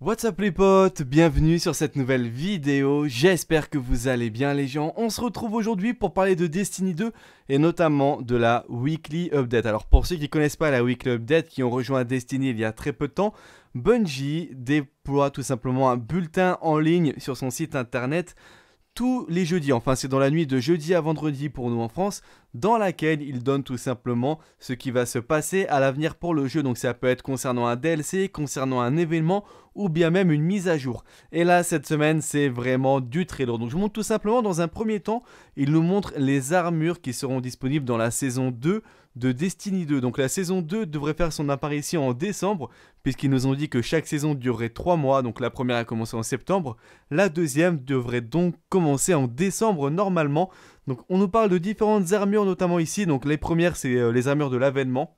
What's up les potes, bienvenue sur cette nouvelle vidéo, j'espère que vous allez bien les gens. On se retrouve aujourd'hui pour parler de Destiny 2 et notamment de la Weekly Update. Alors pour ceux qui ne connaissent pas la Weekly Update, qui ont rejoint Destiny il y a très peu de temps, Bungie déploie tout simplement un bulletin en ligne sur son site internet tous les jeudis, enfin c'est dans la nuit de jeudi à vendredi pour nous en France, dans laquelle il donne tout simplement ce qui va se passer à l'avenir pour le jeu. Donc ça peut être concernant un DLC, concernant un événement ou bien même une mise à jour. Et là, cette semaine, c'est vraiment du trailer. Donc je vous montre tout simplement, dans un premier temps, il nous montre les armures qui seront disponibles dans la saison 2 de Destiny 2. Donc la saison 2 devrait faire son apparition en décembre, puisqu'ils nous ont dit que chaque saison durerait 3 mois, donc la première a commencé en septembre, la deuxième devrait donc commencer en décembre normalement. Donc on nous parle de différentes armures notamment ici, donc les premières c'est euh, les armures de l'avènement,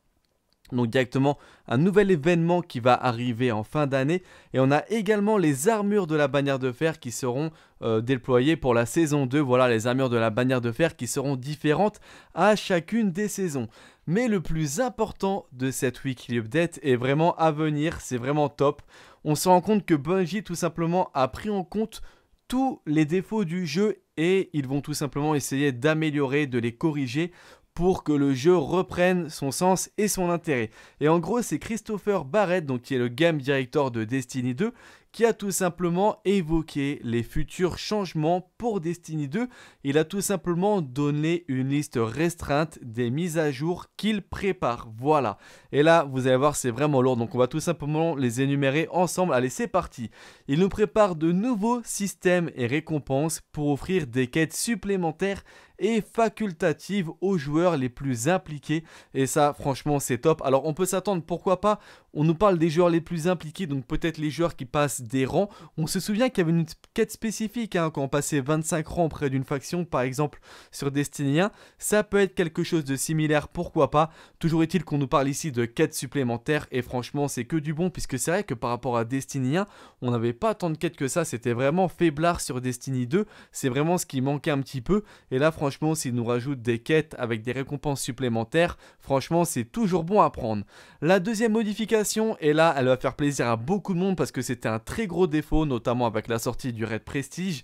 donc directement un nouvel événement qui va arriver en fin d'année. Et on a également les armures de la bannière de fer qui seront euh, déployées pour la saison 2. Voilà les armures de la bannière de fer qui seront différentes à chacune des saisons. Mais le plus important de cette weekly update est vraiment à venir, c'est vraiment top. On se rend compte que Bungie tout simplement a pris en compte tous les défauts du jeu et ils vont tout simplement essayer d'améliorer, de les corriger pour que le jeu reprenne son sens et son intérêt. Et en gros, c'est Christopher Barrett, qui est le game director de Destiny 2, qui a tout simplement évoqué les futurs changements pour Destiny 2. Il a tout simplement donné une liste restreinte des mises à jour qu'il prépare. Voilà. Et là, vous allez voir, c'est vraiment lourd. Donc on va tout simplement les énumérer ensemble. Allez, c'est parti. Il nous prépare de nouveaux systèmes et récompenses pour offrir des quêtes supplémentaires et facultatives aux joueurs les plus impliqués. Et ça, franchement, c'est top. Alors, on peut s'attendre, pourquoi pas On nous parle des joueurs les plus impliqués, donc peut-être les joueurs qui passent des rangs. On se souvient qu'il y avait une quête spécifique hein, quand on passait 25 rangs près d'une faction, par exemple sur Destiny 1. Ça peut être quelque chose de similaire, pourquoi pas. Toujours est-il qu'on nous parle ici de quêtes supplémentaires et franchement c'est que du bon puisque c'est vrai que par rapport à Destiny 1, on n'avait pas tant de quêtes que ça. C'était vraiment faiblard sur Destiny 2. C'est vraiment ce qui manquait un petit peu. Et là franchement s'il nous rajoute des quêtes avec des récompenses supplémentaires, franchement c'est toujours bon à prendre. La deuxième modification, et là elle va faire plaisir à beaucoup de monde parce que c'était un très gros défaut, notamment avec la sortie du raid Prestige,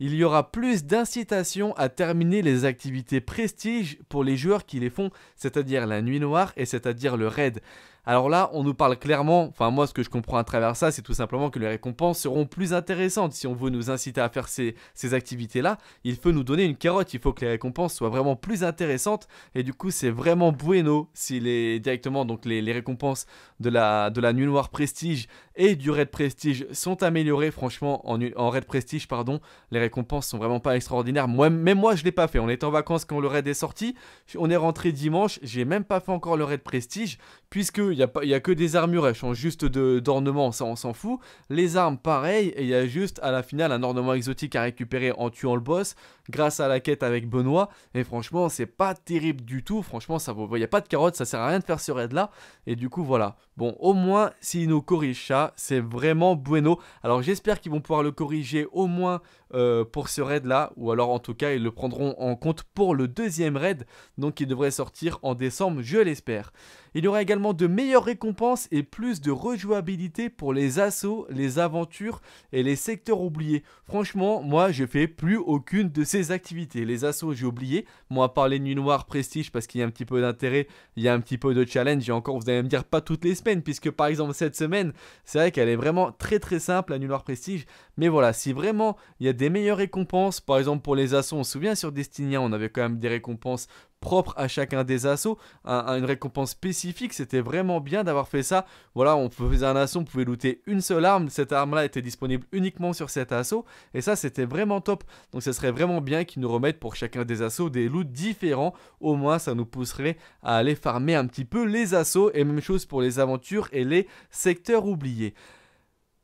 il y aura plus d'incitation à terminer les activités prestige pour les joueurs qui les font, c'est-à-dire la nuit noire et c'est-à-dire le raid. Alors là, on nous parle clairement, enfin moi ce que je comprends à travers ça, c'est tout simplement que les récompenses seront plus intéressantes. Si on veut nous inciter à faire ces, activités-là, il faut nous donner une carotte, il faut que les récompenses soient vraiment plus intéressantes. Et du coup, c'est vraiment bueno si les, directement donc les, récompenses de la, de la nuit noire prestige et du raid prestige sont améliorées. Franchement, en, en raid prestige, pardon, les récompenses sont vraiment pas extraordinaires. Moi, même moi, je l'ai pas fait. On était en vacances quand le raid est sorti. On est rentré dimanche, j'ai même pas fait encore le raid prestige puisqu'il n'y a, pas, y a que des armures, elles changent juste d'ornement, ça on s'en fout. Les armes, pareil, et il y a juste à la finale un ornement exotique à récupérer en tuant le boss, grâce à la quête avec Benoît. Et franchement, c'est pas terrible du tout. Franchement, ça vaut. Il n'y a pas de carotte, ça sert à rien de faire ce raid là. Et du coup, voilà. Bon, au moins, s'ils nous corrigent ça, c'est vraiment bueno. Alors j'espère qu'ils vont pouvoir le corriger au moins euh, pour ce raid là, ou alors en tout cas, ils le prendront en compte pour le deuxième raid, donc il devrait sortir en décembre, je l'espère. Il y aura également de meilleures récompenses et plus de rejouabilité pour les assauts, les aventures et les secteurs oubliés. Franchement, moi je fais plus aucune de ces activités. Les assauts, j'ai oublié. Moi, à part les nuits noires prestige, parce qu'il y a un petit peu d'intérêt, il y a un petit peu de challenge. Et encore, vous allez me dire pas toutes les semaines, puisque par exemple cette semaine, c'est vrai qu'elle est vraiment très très simple, la nuit noire prestige. Mais voilà, si vraiment il y a des meilleures récompenses, par exemple pour les assauts on se souvient sur Destinia, on avait quand même des récompenses propres à chacun des assauts, une récompense spécifique. C'était vraiment bien d'avoir fait ça. Voilà, on faisait un assaut, on pouvait looter une seule arme. Cette arme-là était disponible uniquement sur cet assaut. Et ça, c'était vraiment top. Donc, ce serait vraiment bien qu'ils nous remettent pour chacun des assauts des loots différents. Au moins, ça nous pousserait à aller farmer un petit peu les assauts. Et même chose pour les aventures et les secteurs oubliés.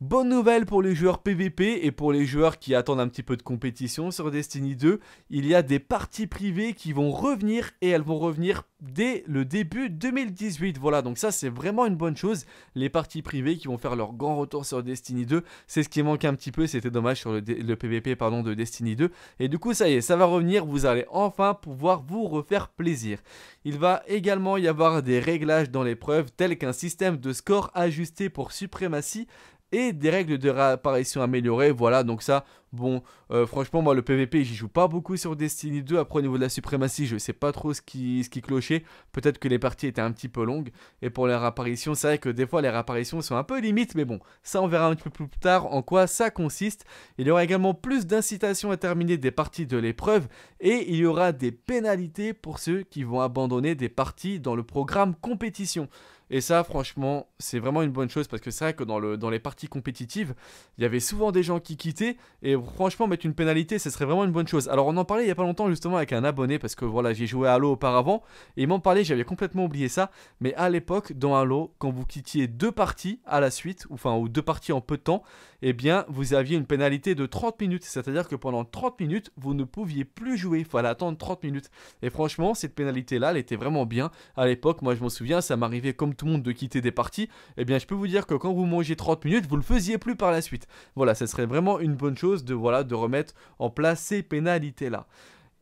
Bonne nouvelle pour les joueurs PVP et pour les joueurs qui attendent un petit peu de compétition sur Destiny 2, il y a des parties privées qui vont revenir et elles vont revenir dès le début 2018. Voilà, donc ça c'est vraiment une bonne chose. Les parties privées qui vont faire leur grand retour sur Destiny 2, c'est ce qui manque un petit peu, c'était dommage sur le, PVP pardon, de Destiny 2. Et du coup ça y est, ça va revenir, vous allez enfin pouvoir vous refaire plaisir. Il va également y avoir des réglages dans l'épreuve tels qu'un système de score ajusté pour suprématie, et des règles de réapparition améliorées. Voilà, donc ça, Bon, euh, franchement, moi, le PVP, j'y joue pas beaucoup sur Destiny 2. Après, au niveau de la suprématie, je sais pas trop ce qui, ce qui clochait. Peut-être que les parties étaient un petit peu longues. Et pour les réapparitions, c'est vrai que des fois, les réapparitions sont un peu limites. Mais bon, ça, on verra un petit peu plus tard en quoi ça consiste. Il y aura également plus d'incitations à terminer des parties de l'épreuve. Et il y aura des pénalités pour ceux qui vont abandonner des parties dans le programme compétition. Et ça, franchement, c'est vraiment une bonne chose parce que c'est vrai que dans, le, dans les parties compétitives, il y avait souvent des gens qui quittaient et franchement, mettre une pénalité, ce serait vraiment une bonne chose. Alors, on en parlait il n'y a pas longtemps, justement, avec un abonné, parce que voilà, j'ai joué à Halo auparavant, et il m'en parlait, j'avais complètement oublié ça. Mais à l'époque, dans Halo, quand vous quittiez deux parties à la suite, ou enfin, ou deux parties en peu de temps, eh bien, vous aviez une pénalité de 30 minutes. C'est-à-dire que pendant 30 minutes, vous ne pouviez plus jouer. Il fallait attendre 30 minutes. Et franchement, cette pénalité-là, elle était vraiment bien. À l'époque, moi, je m'en souviens, ça m'arrivait comme tout le monde de quitter des parties. Eh bien, je peux vous dire que quand vous mangez 30 minutes, vous le faisiez plus par la suite. Voilà, ce serait vraiment une bonne chose de, voilà, de remettre en place ces pénalités-là.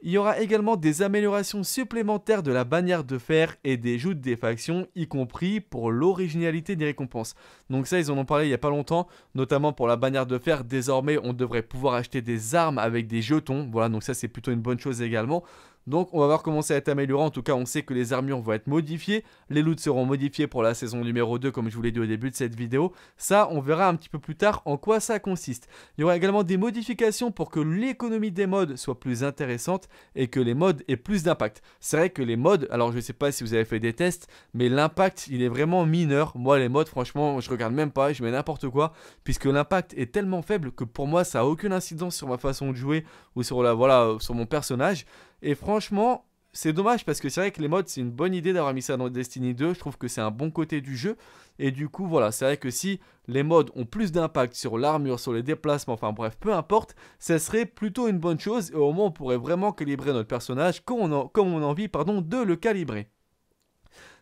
Il y aura également des améliorations supplémentaires de la bannière de fer et des joutes des factions, y compris pour l'originalité des récompenses. Donc ça, ils en ont parlé il n'y a pas longtemps, notamment pour la bannière de fer, désormais on devrait pouvoir acheter des armes avec des jetons, voilà, donc ça c'est plutôt une bonne chose également. Donc on va voir comment ça va être amélioré, en tout cas on sait que les armures vont être modifiées, les loots seront modifiés pour la saison numéro 2 comme je vous l'ai dit au début de cette vidéo, ça on verra un petit peu plus tard en quoi ça consiste. Il y aura également des modifications pour que l'économie des modes soit plus intéressante et que les modes aient plus d'impact. C'est vrai que les modes, alors je ne sais pas si vous avez fait des tests, mais l'impact il est vraiment mineur, moi les modes franchement je regarde même pas, je mets n'importe quoi, puisque l'impact est tellement faible que pour moi ça a aucune incidence sur ma façon de jouer ou sur, la, voilà, sur mon personnage. Et franchement, c'est dommage parce que c'est vrai que les modes, c'est une bonne idée d'avoir mis ça dans Destiny 2. Je trouve que c'est un bon côté du jeu. Et du coup, voilà, c'est vrai que si les modes ont plus d'impact sur l'armure, sur les déplacements, enfin bref, peu importe, ça serait plutôt une bonne chose. Et au moins, on pourrait vraiment calibrer notre personnage comme on, en, a envie pardon, de le calibrer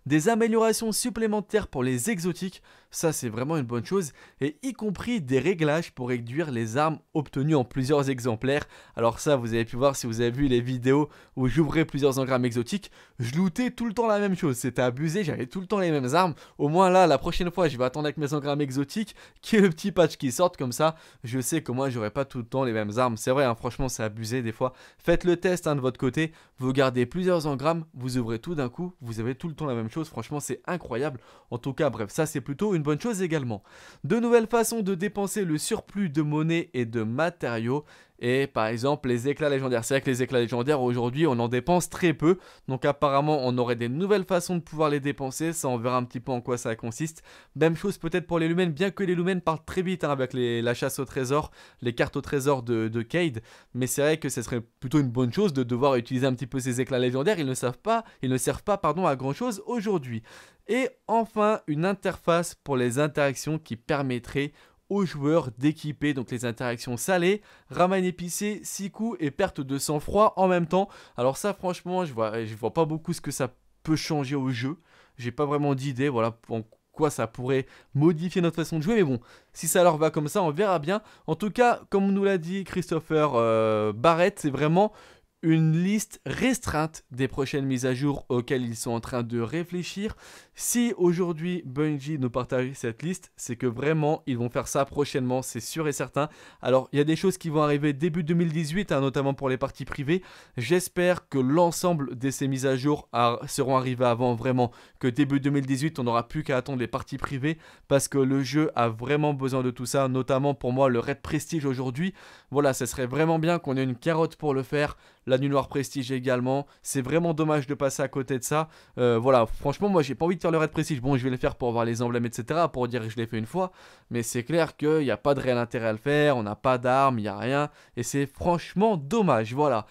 des améliorations supplémentaires pour les exotiques, ça c'est vraiment une bonne chose, et y compris des réglages pour réduire les armes obtenues en plusieurs exemplaires. Alors ça vous avez pu voir si vous avez vu les vidéos où j'ouvrais plusieurs engrammes exotiques, je lootais tout le temps la même chose, c'était abusé, j'avais tout le temps les mêmes armes. Au moins là, la prochaine fois, je vais attendre avec mes engrammes exotiques qu'il y le petit patch qui sorte, comme ça je sais que moi j'aurai pas tout le temps les mêmes armes. C'est vrai, hein, franchement c'est abusé des fois. Faites le test hein, de votre côté, vous gardez plusieurs engrammes, vous ouvrez tout d'un coup, vous avez tout le temps la même chose franchement c'est incroyable. En tout cas, bref, ça c'est plutôt une bonne chose également. De nouvelles façons de dépenser le surplus de monnaie et de matériaux, et par exemple, les éclats légendaires. C'est vrai que les éclats légendaires, aujourd'hui, on en dépense très peu. Donc apparemment, on aurait des nouvelles façons de pouvoir les dépenser. Ça, on verra un petit peu en quoi ça consiste. Même chose peut-être pour les lumens, bien que les lumens partent très vite hein, avec la chasse au trésor, les cartes au trésor de, Cade. Mais c'est vrai que ce serait plutôt une bonne chose de devoir utiliser un petit peu ces éclats légendaires. Ils ne savent pas, ils ne servent pas pardon, à grand chose aujourd'hui. Et enfin, une interface pour les interactions qui permettrait aux joueurs d'équiper, donc les interactions salées, ramène épicé, six coups et perte de sang-froid en même temps. Alors ça franchement, je vois, je vois pas beaucoup ce que ça peut changer au jeu. J'ai pas vraiment d'idée, voilà, en quoi ça pourrait modifier notre façon de jouer. Mais bon, si ça leur va comme ça, on verra bien. En tout cas, comme nous l'a dit Christopher euh, Barrett, c'est vraiment une liste restreinte des prochaines mises à jour auxquelles ils sont en train de réfléchir. Si aujourd'hui Bungie nous partage cette liste, c'est que vraiment ils vont faire ça prochainement, c'est sûr et certain. Alors il y a des choses qui vont arriver début 2018, hein, notamment pour les parties privées. J'espère que l'ensemble de ces mises à jour seront arrivées avant vraiment que début 2018, on n'aura plus qu'à attendre les parties privées parce que le jeu a vraiment besoin de tout ça, notamment pour moi le Red Prestige aujourd'hui. Voilà, ce serait vraiment bien qu'on ait une carotte pour le faire la nuit noire prestige également. C'est vraiment dommage de passer à côté de ça. Euh, voilà, franchement, moi j'ai pas envie de faire le raid prestige. Bon, je vais le faire pour voir les emblèmes, etc. Pour dire que je l'ai fait une fois. Mais c'est clair qu'il n'y a pas de réel intérêt à le faire. On n'a pas d'armes, il n'y a rien. Et c'est franchement dommage. Voilà.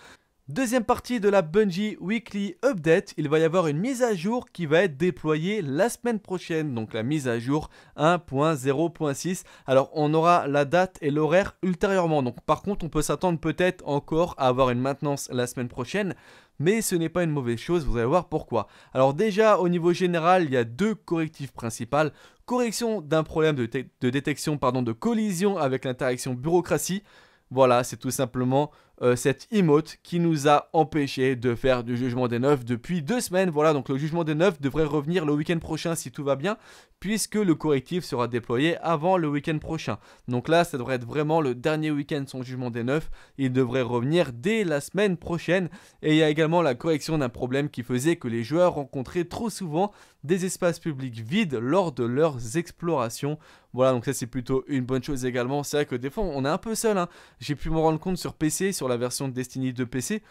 Deuxième partie de la Bungie Weekly Update, il va y avoir une mise à jour qui va être déployée la semaine prochaine, donc la mise à jour 1.0.6. Alors on aura la date et l'horaire ultérieurement, donc par contre on peut s'attendre peut-être encore à avoir une maintenance la semaine prochaine, mais ce n'est pas une mauvaise chose, vous allez voir pourquoi. Alors déjà au niveau général, il y a deux correctifs principaux. Correction d'un problème de, de, détection pardon, de collision avec l'interaction bureaucratie. Voilà, c'est tout simplement euh, cette emote qui nous a empêché de faire du jugement des neufs depuis deux semaines. Voilà, donc le jugement des neufs devrait revenir le week-end prochain si tout va bien, puisque le correctif sera déployé avant le week-end prochain. Donc là, ça devrait être vraiment le dernier week-end son jugement des neufs. Il devrait revenir dès la semaine prochaine. Et il y a également la correction d'un problème qui faisait que les joueurs rencontraient trop souvent des espaces publics vides lors de leurs explorations. Voilà, donc ça c'est plutôt une bonne chose également. C'est vrai que des fois on est un peu seul, hein. j'ai pu me rendre compte sur PC, sur la version de Destiny 2 PC,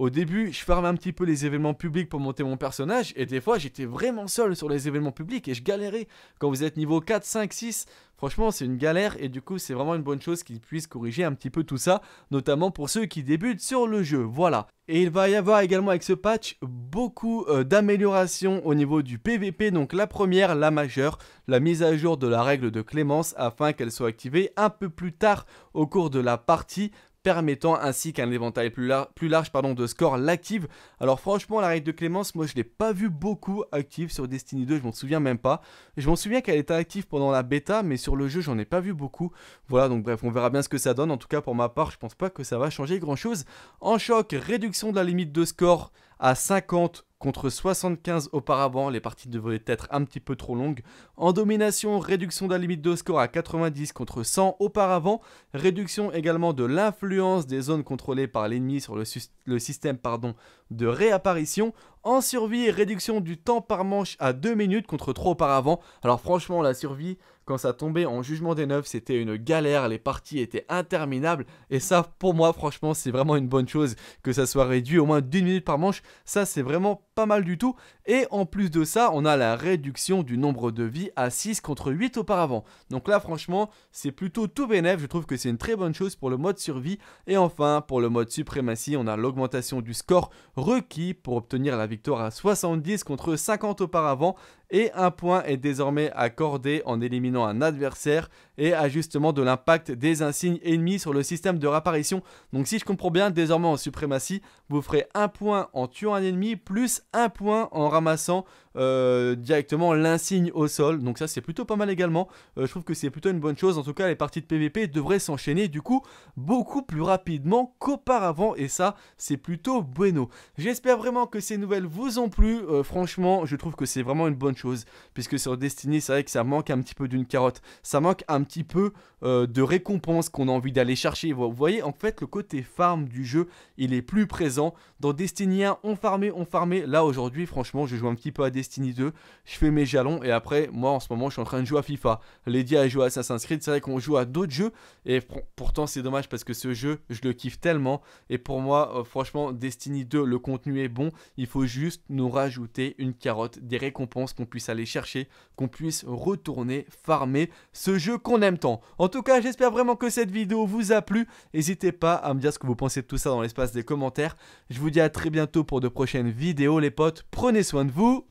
au début, je formais un petit peu les événements publics pour monter mon personnage, et des fois, j'étais vraiment seul sur les événements publics et je galérais. Quand vous êtes niveau 4, 5, 6, franchement, c'est une galère, et du coup, c'est vraiment une bonne chose qu'ils puissent corriger un petit peu tout ça, notamment pour ceux qui débutent sur le jeu. Voilà. Et il va y avoir également avec ce patch beaucoup euh, d'améliorations au niveau du PVP. Donc la première, la majeure, la mise à jour de la règle de clémence afin qu'elle soit activée un peu plus tard au cours de la partie permettant ainsi qu'un éventail plus, large de score l'active. Alors franchement, la règle de Clémence, moi je ne l'ai pas vu beaucoup active sur Destiny 2, je m'en souviens même pas. Je m'en souviens qu'elle était active pendant la bêta, mais sur le jeu, j'en ai pas vu beaucoup. Voilà, donc bref, on verra bien ce que ça donne. En tout cas, pour ma part, je pense pas que ça va changer grand-chose. En choc, réduction de la limite de score à 50 contre 75 auparavant, les parties devaient être un petit peu trop longues. En domination, réduction de la limite de score à 90 contre 100 auparavant, réduction également de l'influence des zones contrôlées par l'ennemi sur le, système pardon, de réapparition, en survie, réduction du temps par manche à 2 minutes contre 3 auparavant. Alors franchement, la survie, quand ça tombait en jugement des neufs, c'était une galère, les parties étaient interminables. Et ça, pour moi, franchement, c'est vraiment une bonne chose que ça soit réduit au moins d'une minute par manche. Ça, c'est vraiment pas mal du tout. Et en plus de ça, on a la réduction du nombre de vies à 6 contre 8 auparavant. Donc là, franchement, c'est plutôt tout bénef. Je trouve que c'est une très bonne chose pour le mode survie. Et enfin, pour le mode suprématie, on a l'augmentation du score requis pour obtenir la victoire à 70 contre 50 auparavant et un point est désormais accordé en éliminant un adversaire et ajustement de l'impact des insignes ennemis sur le système de réapparition. Donc si je comprends bien, désormais en suprématie, vous ferez un point en tuant un ennemi plus un point en ramassant euh, directement l'insigne au sol. Donc ça c'est plutôt pas mal également. Euh, je trouve que c'est plutôt une bonne chose. En tout cas, les parties de PVP devraient s'enchaîner du coup beaucoup plus rapidement qu'auparavant et ça c'est plutôt bueno. J'espère vraiment que ces nouvelles vous ont plu. Euh, franchement, je trouve que c'est vraiment une bonne chose chose. Puisque sur Destiny, c'est vrai que ça manque un petit peu d'une carotte. Ça manque un petit peu euh, de récompense qu'on a envie d'aller chercher. Vous voyez, en fait, le côté farm du jeu, il est plus présent. Dans Destiny 1, on farmait, on farmait. Là, aujourd'hui, franchement, je joue un petit peu à Destiny 2. Je fais mes jalons. Et après, moi, en ce moment, je suis en train de jouer à FIFA. Lady a joué à Assassin's Creed. C'est vrai qu'on joue à d'autres jeux. Et pourtant, c'est dommage parce que ce jeu, je le kiffe tellement. Et pour moi, euh, franchement, Destiny 2, le contenu est bon. Il faut juste nous rajouter une carotte, des récompenses qu'on puisse aller chercher, qu'on puisse retourner farmer ce jeu qu'on aime tant. En tout cas, j'espère vraiment que cette vidéo vous a plu. N'hésitez pas à me dire ce que vous pensez de tout ça dans l'espace des commentaires. Je vous dis à très bientôt pour de prochaines vidéos les potes. Prenez soin de vous.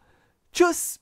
Tchuss